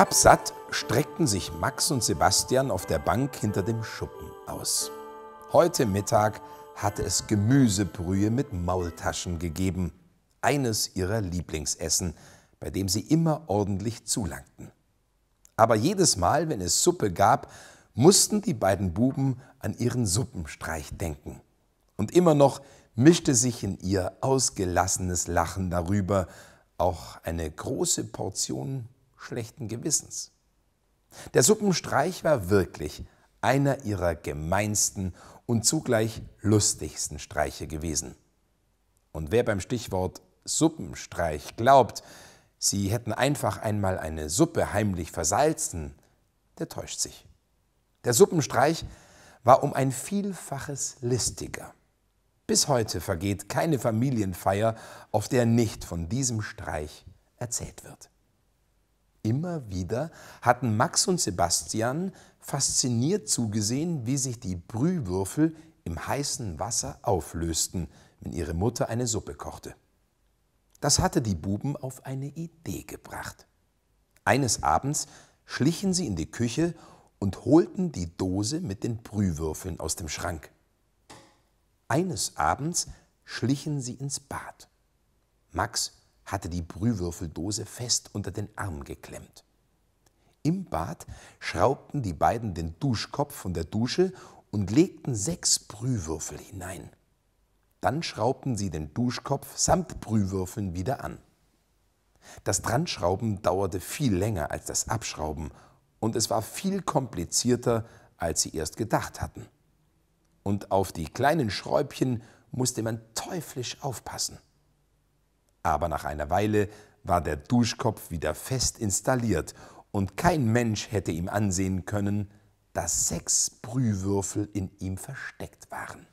Pappsatt streckten sich Max und Sebastian auf der Bank hinter dem Schuppen aus. Heute Mittag hatte es Gemüsebrühe mit Maultaschen gegeben, eines ihrer Lieblingsessen, bei dem sie immer ordentlich zulangten. Aber jedes Mal, wenn es Suppe gab, mussten die beiden Buben an ihren Suppenstreich denken. Und immer noch mischte sich in ihr ausgelassenes Lachen darüber auch eine große Portion schlechten Gewissens. Der Suppenstreich war wirklich einer ihrer gemeinsten und zugleich lustigsten Streiche gewesen. Und wer beim Stichwort Suppenstreich glaubt, sie hätten einfach einmal eine Suppe heimlich versalzen, der täuscht sich. Der Suppenstreich war um ein Vielfaches listiger. Bis heute vergeht keine Familienfeier, auf der nicht von diesem Streich erzählt wird. Immer wieder hatten Max und Sebastian fasziniert zugesehen, wie sich die Brühwürfel im heißen Wasser auflösten, wenn ihre Mutter eine Suppe kochte. Das hatte die Buben auf eine Idee gebracht. Eines Abends schlichen sie in die Küche und holten die Dose mit den Brühwürfeln aus dem Schrank. Eines Abends schlichen sie ins Bad. Max hatte die Brühwürfeldose fest unter den Arm geklemmt. Im Bad schraubten die beiden den Duschkopf von der Dusche und legten sechs Brühwürfel hinein. Dann schraubten sie den Duschkopf samt Brühwürfeln wieder an. Das Dranschrauben dauerte viel länger als das Abschrauben und es war viel komplizierter, als sie erst gedacht hatten. Und auf die kleinen Schräubchen musste man teuflisch aufpassen. Aber nach einer Weile war der Duschkopf wieder fest installiert und kein Mensch hätte ihm ansehen können, dass sechs Brühwürfel in ihm versteckt waren.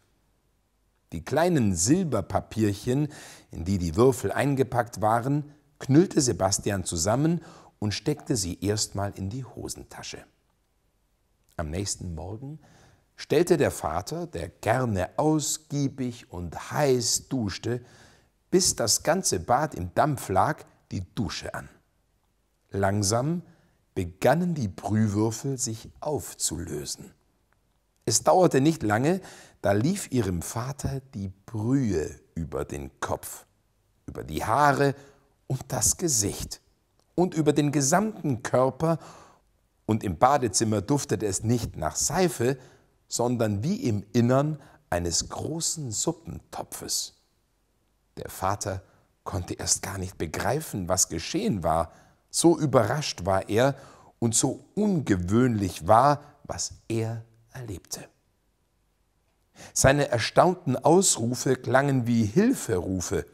Die kleinen Silberpapierchen, in die die Würfel eingepackt waren, knüllte Sebastian zusammen und steckte sie erstmal in die Hosentasche. Am nächsten Morgen stellte der Vater, der gerne ausgiebig und heiß duschte, bis das ganze Bad im Dampf lag, die Dusche an. Langsam begannen die Brühwürfel sich aufzulösen. Es dauerte nicht lange, da lief ihrem Vater die Brühe über den Kopf, über die Haare und das Gesicht und über den gesamten Körper, und im Badezimmer duftete es nicht nach Seife, sondern wie im Innern eines großen Suppentopfes. Der Vater konnte erst gar nicht begreifen, was geschehen war. So überrascht war er und so ungewöhnlich war, was er erlebte. Seine erstaunten Ausrufe klangen wie Hilferufe,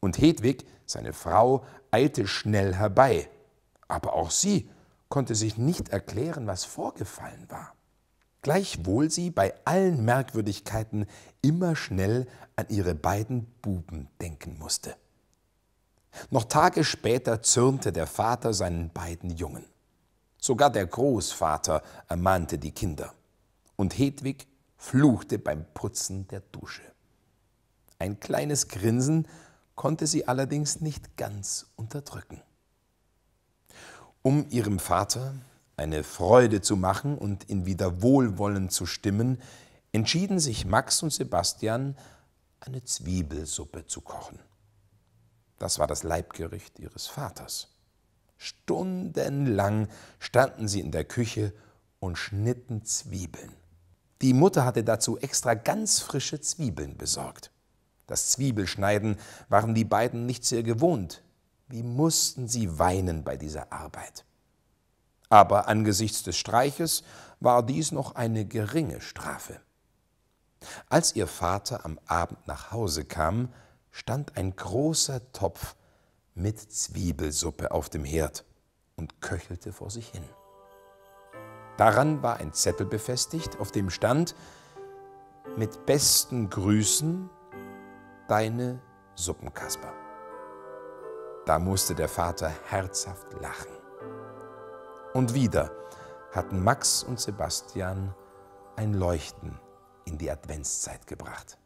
und Hedwig, seine Frau, eilte schnell herbei. Aber auch sie konnte sich nicht erklären, was vorgefallen war gleichwohl sie bei allen Merkwürdigkeiten immer schnell an ihre beiden Buben denken musste. Noch Tage später zürnte der Vater seinen beiden Jungen. Sogar der Großvater ermahnte die Kinder. Und Hedwig fluchte beim Putzen der Dusche. Ein kleines Grinsen konnte sie allerdings nicht ganz unterdrücken. Um ihrem Vater, eine Freude zu machen und ihn wieder wohlwollend zu stimmen, entschieden sich Max und Sebastian, eine Zwiebelsuppe zu kochen. Das war das Leibgericht ihres Vaters. Stundenlang standen sie in der Küche und schnitten Zwiebeln. Die Mutter hatte dazu extra ganz frische Zwiebeln besorgt. Das Zwiebelschneiden waren die beiden nicht sehr gewohnt. Wie mussten sie weinen bei dieser Arbeit? Aber angesichts des Streiches war dies noch eine geringe Strafe. Als ihr Vater am Abend nach Hause kam, stand ein großer Topf mit Zwiebelsuppe auf dem Herd und köchelte vor sich hin. Daran war ein Zettel befestigt, auf dem stand Mit besten Grüßen deine Suppenkasper. Da musste der Vater herzhaft lachen und wieder hatten Max und Sebastian ein Leuchten in die Adventszeit gebracht.